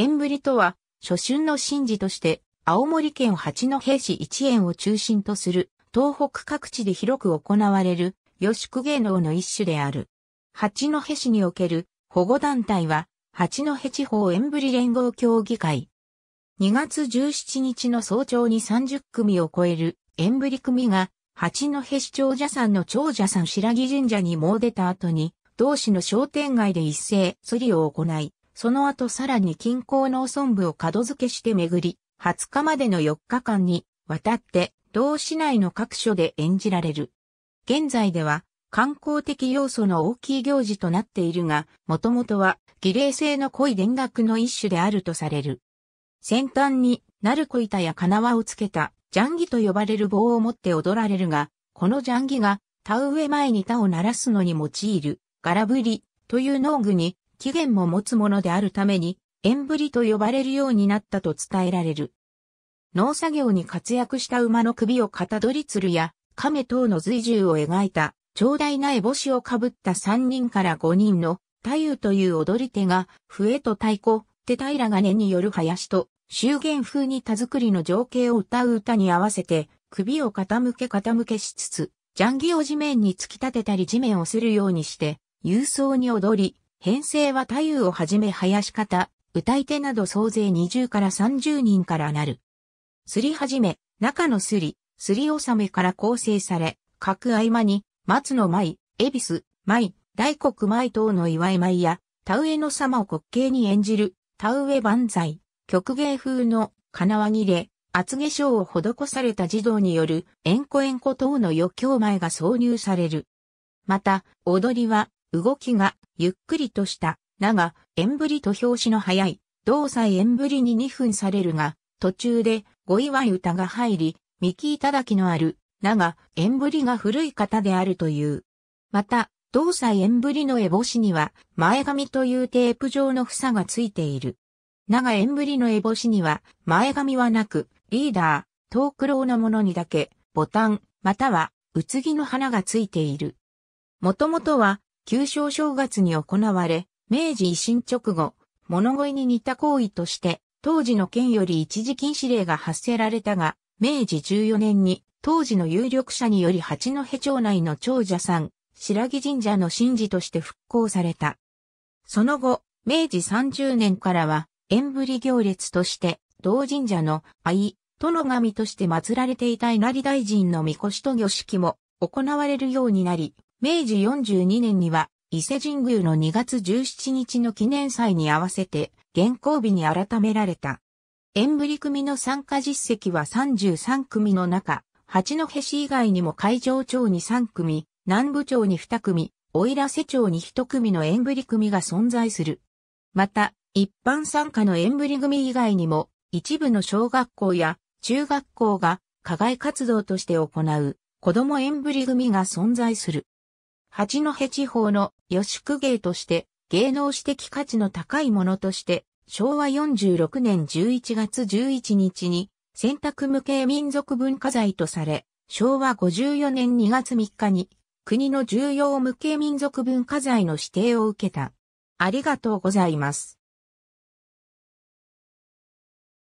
縁ぶりとは、初春の神事として、青森県八戸市一円を中心とする、東北各地で広く行われる、予宿芸能の一種である。八戸市における保護団体は、八戸地方縁ぶり連合協議会。2月17日の早朝に30組を超える縁ぶり組が、八戸市長者山の長者山白木神社に詣でた後に、同市の商店街で一斉、釣りを行い、その後さらに近郊農村部を角付けして巡り、20日までの4日間に渡って同市内の各所で演じられる。現在では観光的要素の大きい行事となっているが、もともとは儀礼性の濃い田楽の一種であるとされる。先端に、鳴る子板や金輪をつけた、ジャンギと呼ばれる棒を持って踊られるが、このジャンギが、田植え前に田を鳴らすのに用いる、ガラブリという農具に起源も持つものであるために、縁ぶりと呼ばれるようになったと伝えられる。農作業に活躍した馬の首をかたどり鶴や亀等の随獣を描いた、長大な絵帽子をかぶった三人から五人の太夫という踊り手が、笛と太鼓、手平金による林と、修験風に田作りの情景を歌う歌に合わせて、首を傾け傾けしつつ、ジャンギを地面に突き立てたり地面をするようにして、勇壮に踊り、編成は太夫をはじめ林方、歌い手など総勢20から30人からなる。すり始め、中のすり、すり納めから構成され、各合間に、松の舞、恵比寿、舞、大黒舞等の祝い舞や、田植えの様を滑稽に演じる、田植え万歳、曲芸風の、金輪切れ、厚化粧を施された児童による、縁故縁故等の余興前が挿入される。また、踊りは、動きがゆっくりとした、だが、縁振りと表紙の早い、動作縁振りに2分されるが、途中でご祝い歌が入り、た頂きのある、だが、縁振りが古い方であるという。また、動作縁振りの絵星には、前髪というテープ状の房がついている。が、縁振りの絵星には、前髪はなく、リーダー、トークローのものにだけ、ボタン、または、うつぎの花がついている。もともとは、旧正正月に行われ、明治維新直後、物乞いに似た行為として、当時の県より一時禁止令が発せられたが、明治14年に、当時の有力者により八戸町内の長者さん、白木神社の神事として復興された。その後、明治30年からは、縁ぶり行列として、同神社の愛、殿神として祀られていた稲荷大臣の御輿と御式も行われるようになり、明治42年には、伊勢神宮の2月17日の記念祭に合わせて、現行日に改められた。演振組の参加実績は33組の中、八戸市以外にも会場長に3組、南部長に2組、おいら瀬町に1組の演振組が存在する。また、一般参加の演振組以外にも、一部の小学校や中学校が課外活動として行う、子供演振組が存在する。八戸地方の吉久芸として芸能史的価値の高いものとして昭和46年11月11日に選択無形民族文化財とされ昭和54年2月3日に国の重要無形民族文化財の指定を受けた。ありがとうございます。